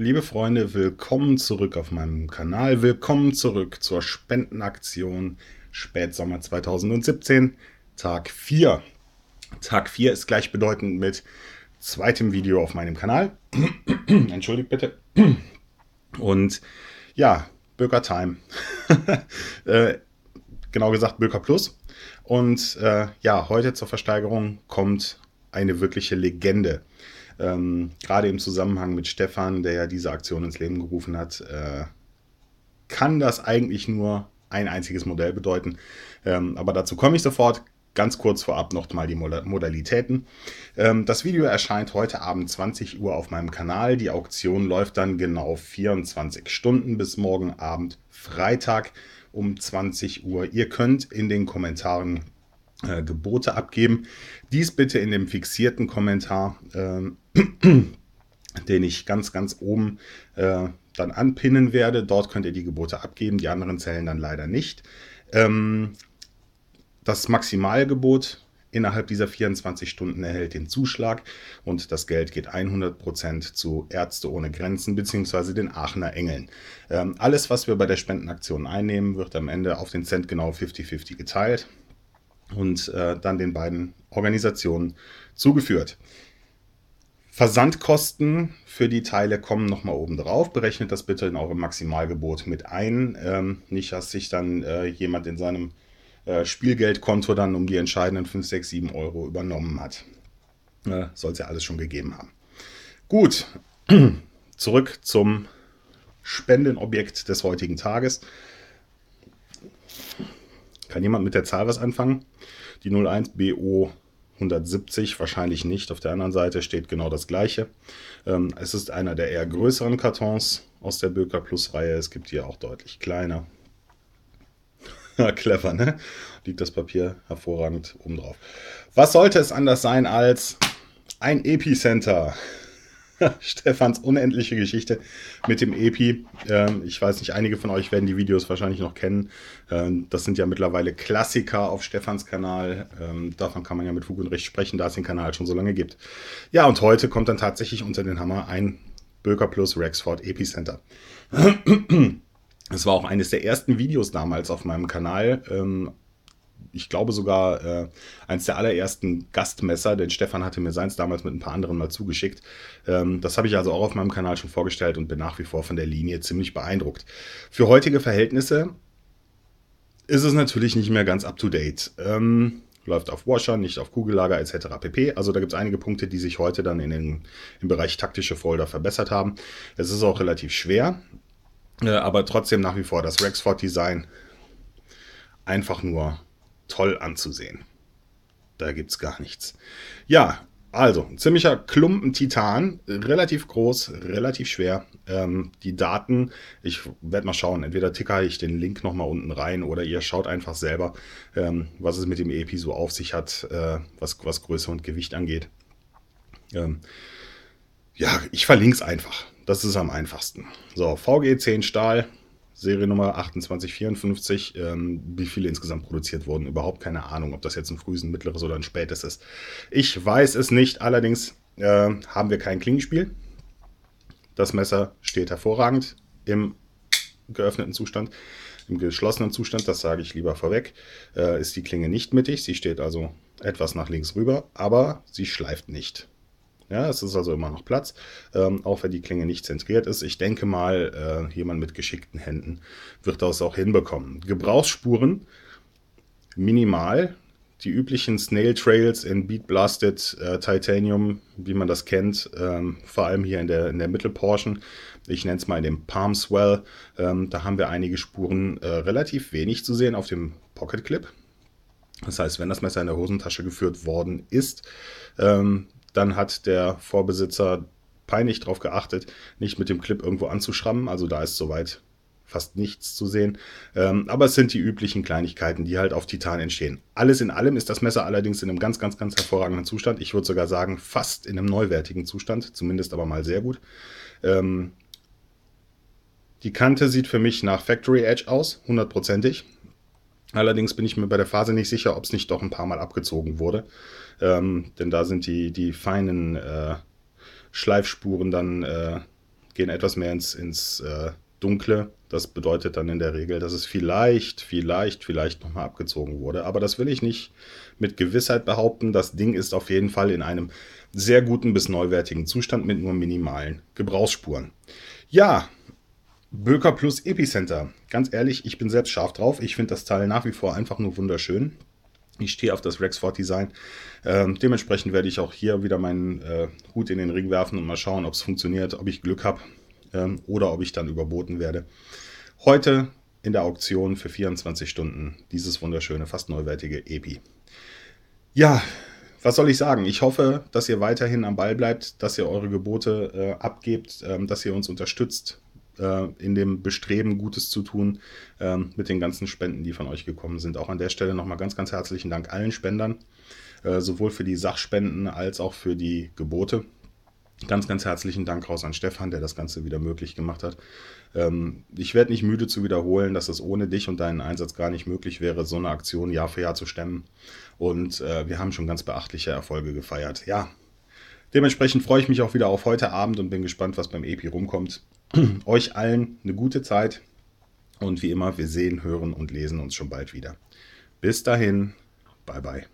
Liebe Freunde, willkommen zurück auf meinem Kanal. Willkommen zurück zur Spendenaktion Spätsommer 2017, Tag 4. Tag 4 ist gleichbedeutend mit zweitem Video auf meinem Kanal. Entschuldigt bitte. Und ja, Böker Time. äh, genau gesagt Böker Plus. Und äh, ja, heute zur Versteigerung kommt eine wirkliche Legende ähm, gerade im Zusammenhang mit Stefan, der ja diese Aktion ins Leben gerufen hat, äh, kann das eigentlich nur ein einziges Modell bedeuten. Ähm, aber dazu komme ich sofort. Ganz kurz vorab nochmal die Modalitäten. Ähm, das Video erscheint heute Abend 20 Uhr auf meinem Kanal. Die Auktion läuft dann genau 24 Stunden bis morgen Abend Freitag um 20 Uhr. Ihr könnt in den Kommentaren äh, Gebote abgeben. Dies bitte in dem fixierten Kommentar, ähm, den ich ganz, ganz oben äh, dann anpinnen werde. Dort könnt ihr die Gebote abgeben, die anderen Zellen dann leider nicht. Ähm, das Maximalgebot innerhalb dieser 24 Stunden erhält den Zuschlag und das Geld geht 100% zu Ärzte ohne Grenzen bzw. den Aachener Engeln. Ähm, alles, was wir bei der Spendenaktion einnehmen, wird am Ende auf den Cent genau 50-50 geteilt und äh, dann den beiden Organisationen zugeführt. Versandkosten für die Teile kommen nochmal oben drauf. Berechnet das bitte in eurem Maximalgebot mit ein. Ähm, nicht, dass sich dann äh, jemand in seinem äh, Spielgeldkonto dann um die entscheidenden 5, 6, 7 Euro übernommen hat. Äh, Soll es ja alles schon gegeben haben. Gut, zurück zum Spendenobjekt des heutigen Tages. Kann jemand mit der Zahl was anfangen? Die 01 BO 170 wahrscheinlich nicht. Auf der anderen Seite steht genau das gleiche. Ähm, es ist einer der eher größeren Kartons aus der Böker Plus Reihe. Es gibt hier auch deutlich kleiner. Clever, ne? Liegt das Papier hervorragend oben drauf. Was sollte es anders sein als ein Epicenter? Stefans unendliche Geschichte mit dem Epi. Ähm, ich weiß nicht, einige von euch werden die Videos wahrscheinlich noch kennen. Ähm, das sind ja mittlerweile Klassiker auf Stefans Kanal. Ähm, davon kann man ja mit Fug und Recht sprechen, da es den Kanal halt schon so lange gibt. Ja, und heute kommt dann tatsächlich unter den Hammer ein Böker Plus Rexford Epicenter. Es war auch eines der ersten Videos damals auf meinem Kanal. Ähm, ich glaube sogar äh, eins der allerersten Gastmesser, denn Stefan hatte mir seins damals mit ein paar anderen mal zugeschickt. Ähm, das habe ich also auch auf meinem Kanal schon vorgestellt und bin nach wie vor von der Linie ziemlich beeindruckt. Für heutige Verhältnisse ist es natürlich nicht mehr ganz up-to-date. Ähm, läuft auf Washer, nicht auf Kugellager etc. pp. Also da gibt es einige Punkte, die sich heute dann in den, im Bereich taktische Folder verbessert haben. Es ist auch relativ schwer, äh, aber trotzdem nach wie vor das Rexford-Design einfach nur toll anzusehen. Da gibt es gar nichts. Ja, also, ein ziemlicher Klumpen Titan, relativ groß, relativ schwer. Ähm, die Daten, ich werde mal schauen, entweder ticker ich den Link nochmal unten rein oder ihr schaut einfach selber, ähm, was es mit dem EP so auf sich hat, äh, was, was Größe und Gewicht angeht. Ähm, ja, ich verlinke es einfach. Das ist am einfachsten. So, VG10 Stahl, Seriennummer 2854, ähm, wie viele insgesamt produziert wurden. Überhaupt keine Ahnung, ob das jetzt ein frühes, ein mittleres oder ein spätes ist. Ich weiß es nicht, allerdings äh, haben wir kein Klingenspiel. Das Messer steht hervorragend im geöffneten Zustand. Im geschlossenen Zustand, das sage ich lieber vorweg, äh, ist die Klinge nicht mittig. Sie steht also etwas nach links rüber, aber sie schleift nicht. Ja, es ist also immer noch Platz, ähm, auch wenn die Klinge nicht zentriert ist. Ich denke mal, äh, jemand mit geschickten Händen wird das auch hinbekommen. Gebrauchsspuren minimal. Die üblichen Snail Trails in Beat Blasted äh, Titanium, wie man das kennt, ähm, vor allem hier in der, in der Mittelportion. Ich nenne es mal in dem Palm Swell. Ähm, da haben wir einige Spuren äh, relativ wenig zu sehen auf dem Pocket Clip. Das heißt, wenn das Messer in der Hosentasche geführt worden ist, ähm, dann hat der Vorbesitzer peinlich darauf geachtet, nicht mit dem Clip irgendwo anzuschrammen. Also da ist soweit fast nichts zu sehen. Ähm, aber es sind die üblichen Kleinigkeiten, die halt auf Titan entstehen. Alles in allem ist das Messer allerdings in einem ganz, ganz, ganz hervorragenden Zustand. Ich würde sogar sagen, fast in einem neuwertigen Zustand, zumindest aber mal sehr gut. Ähm, die Kante sieht für mich nach Factory Edge aus, hundertprozentig. Allerdings bin ich mir bei der Phase nicht sicher, ob es nicht doch ein paar Mal abgezogen wurde. Ähm, denn da sind die, die feinen äh, Schleifspuren dann, äh, gehen etwas mehr ins, ins äh, Dunkle. Das bedeutet dann in der Regel, dass es vielleicht, vielleicht, vielleicht nochmal abgezogen wurde. Aber das will ich nicht mit Gewissheit behaupten. Das Ding ist auf jeden Fall in einem sehr guten bis neuwertigen Zustand mit nur minimalen Gebrauchsspuren. Ja, Böker plus Epicenter. Ganz ehrlich, ich bin selbst scharf drauf. Ich finde das Teil nach wie vor einfach nur wunderschön. Ich stehe auf das Rexford-Design. Ähm, dementsprechend werde ich auch hier wieder meinen äh, Hut in den Ring werfen und mal schauen, ob es funktioniert, ob ich Glück habe ähm, oder ob ich dann überboten werde. Heute in der Auktion für 24 Stunden dieses wunderschöne, fast neuwertige Epi. Ja, was soll ich sagen? Ich hoffe, dass ihr weiterhin am Ball bleibt, dass ihr eure Gebote äh, abgebt, ähm, dass ihr uns unterstützt, äh, in dem Bestreben, Gutes zu tun ähm, mit den ganzen Spenden, die von euch gekommen sind. Auch an der Stelle nochmal ganz, ganz herzlichen Dank allen Spendern, äh, sowohl für die Sachspenden als auch für die Gebote. Ganz, ganz herzlichen Dank raus an Stefan, der das Ganze wieder möglich gemacht hat. Ähm, ich werde nicht müde zu wiederholen, dass es ohne dich und deinen Einsatz gar nicht möglich wäre, so eine Aktion Jahr für Jahr zu stemmen. Und äh, wir haben schon ganz beachtliche Erfolge gefeiert. Ja, Dementsprechend freue ich mich auch wieder auf heute Abend und bin gespannt, was beim EPI rumkommt. Euch allen eine gute Zeit und wie immer, wir sehen, hören und lesen uns schon bald wieder. Bis dahin, bye bye.